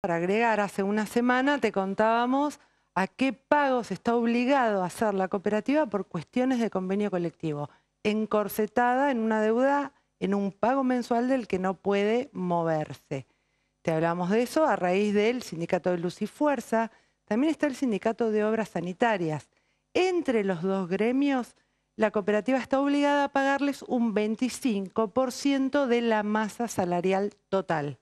Para agregar, hace una semana te contábamos a qué pagos está obligado a hacer la cooperativa por cuestiones de convenio colectivo, encorsetada en una deuda, en un pago mensual del que no puede moverse. Te hablamos de eso a raíz del Sindicato de Luz y Fuerza. También está el Sindicato de Obras Sanitarias. Entre los dos gremios, la cooperativa está obligada a pagarles un 25% de la masa salarial total.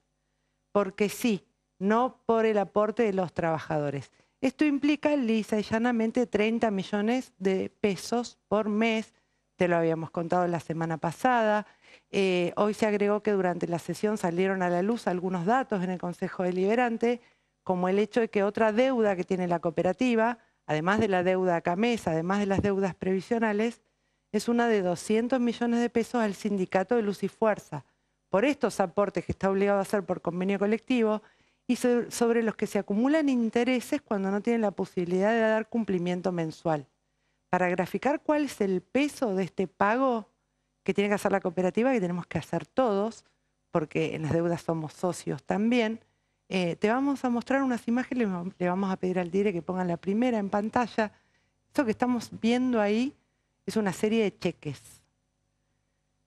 Porque sí, no por el aporte de los trabajadores. Esto implica lisa y llanamente 30 millones de pesos por mes, te lo habíamos contado la semana pasada. Eh, hoy se agregó que durante la sesión salieron a la luz algunos datos en el Consejo Deliberante, como el hecho de que otra deuda que tiene la cooperativa, además de la deuda a Camesa, además de las deudas previsionales, es una de 200 millones de pesos al sindicato de Luz y Fuerza. Por estos aportes que está obligado a hacer por convenio colectivo, y sobre los que se acumulan intereses cuando no tienen la posibilidad de dar cumplimiento mensual. Para graficar cuál es el peso de este pago que tiene que hacer la cooperativa, que tenemos que hacer todos, porque en las deudas somos socios también, eh, te vamos a mostrar unas imágenes, le vamos a pedir al dire que pongan la primera en pantalla. Esto que estamos viendo ahí es una serie de cheques.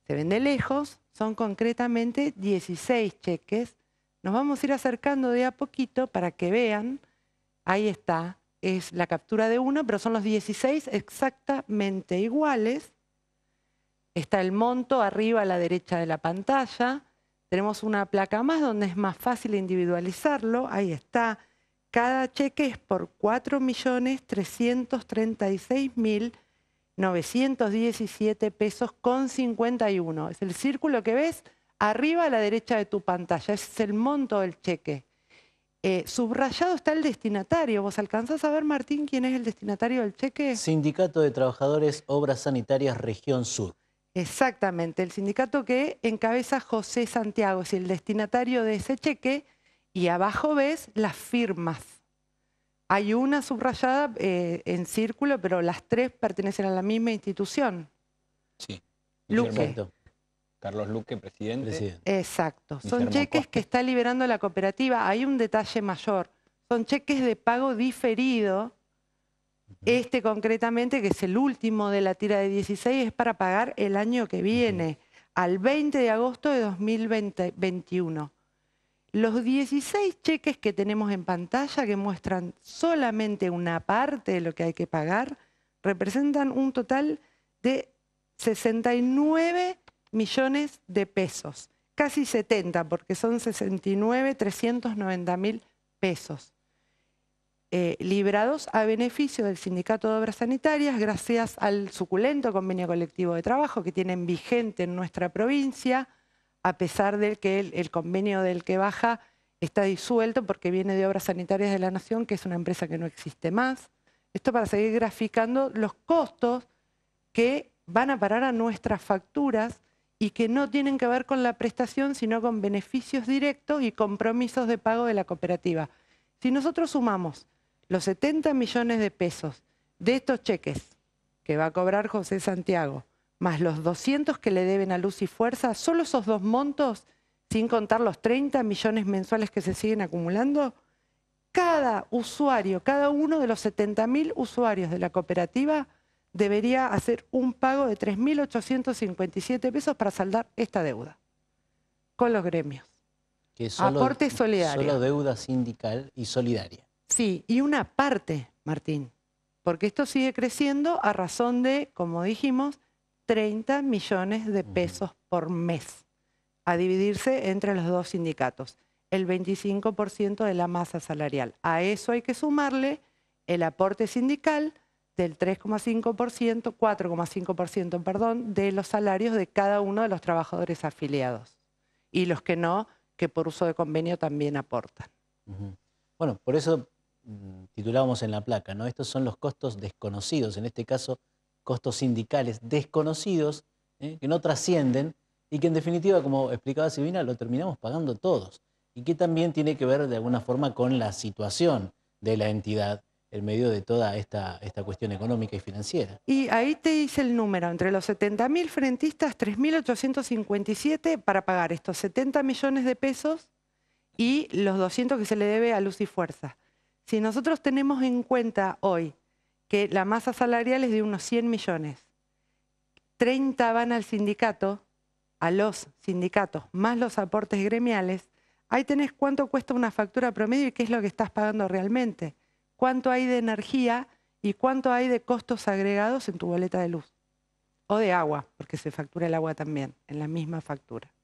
Se ven de lejos, son concretamente 16 cheques nos vamos a ir acercando de a poquito para que vean. Ahí está, es la captura de uno, pero son los 16 exactamente iguales. Está el monto arriba a la derecha de la pantalla. Tenemos una placa más donde es más fácil individualizarlo. Ahí está. Cada cheque es por 4.336.917 pesos con 51. Es el círculo que ves Arriba a la derecha de tu pantalla, es el monto del cheque. Eh, subrayado está el destinatario. ¿Vos alcanzás a ver, Martín, quién es el destinatario del cheque? Sindicato de Trabajadores Obras Sanitarias Región Sur. Exactamente, el sindicato que encabeza José Santiago, es el destinatario de ese cheque, y abajo ves las firmas. Hay una subrayada eh, en círculo, pero las tres pertenecen a la misma institución. Sí, Luque. Carlos Luque, presidente. Exacto. Son cheques que está liberando la cooperativa. Hay un detalle mayor. Son cheques de pago diferido. Este concretamente, que es el último de la tira de 16, es para pagar el año que viene, al 20 de agosto de 2021. Los 16 cheques que tenemos en pantalla, que muestran solamente una parte de lo que hay que pagar, representan un total de 69 millones de pesos, casi 70 porque son 69, mil pesos, eh, librados a beneficio del Sindicato de Obras Sanitarias gracias al suculento convenio colectivo de trabajo que tienen vigente en nuestra provincia, a pesar de que el convenio del que baja está disuelto porque viene de Obras Sanitarias de la Nación, que es una empresa que no existe más. Esto para seguir graficando los costos que van a parar a nuestras facturas y que no tienen que ver con la prestación, sino con beneficios directos y compromisos de pago de la cooperativa. Si nosotros sumamos los 70 millones de pesos de estos cheques que va a cobrar José Santiago, más los 200 que le deben a Luz y Fuerza, solo esos dos montos, sin contar los 30 millones mensuales que se siguen acumulando, cada usuario, cada uno de los mil usuarios de la cooperativa debería hacer un pago de 3.857 pesos para saldar esta deuda con los gremios. Aporte solidario. Solo deuda sindical y solidaria. Sí, y una parte, Martín, porque esto sigue creciendo a razón de, como dijimos, 30 millones de pesos por mes a dividirse entre los dos sindicatos, el 25% de la masa salarial. A eso hay que sumarle el aporte sindical, del 3,5%, 4,5%, perdón, de los salarios de cada uno de los trabajadores afiliados y los que no, que por uso de convenio también aportan. Bueno, por eso mm, titulábamos en la placa, ¿no? Estos son los costos desconocidos, en este caso costos sindicales desconocidos, ¿eh? que no trascienden y que en definitiva, como explicaba Silvina, lo terminamos pagando todos y que también tiene que ver de alguna forma con la situación de la entidad en medio de toda esta, esta cuestión económica y financiera. Y ahí te hice el número, entre los 70.000 frentistas, 3.857 para pagar estos 70 millones de pesos y los 200 que se le debe a Luz y Fuerza. Si nosotros tenemos en cuenta hoy que la masa salarial es de unos 100 millones, 30 van al sindicato, a los sindicatos, más los aportes gremiales, ahí tenés cuánto cuesta una factura promedio y qué es lo que estás pagando realmente cuánto hay de energía y cuánto hay de costos agregados en tu boleta de luz o de agua, porque se factura el agua también, en la misma factura.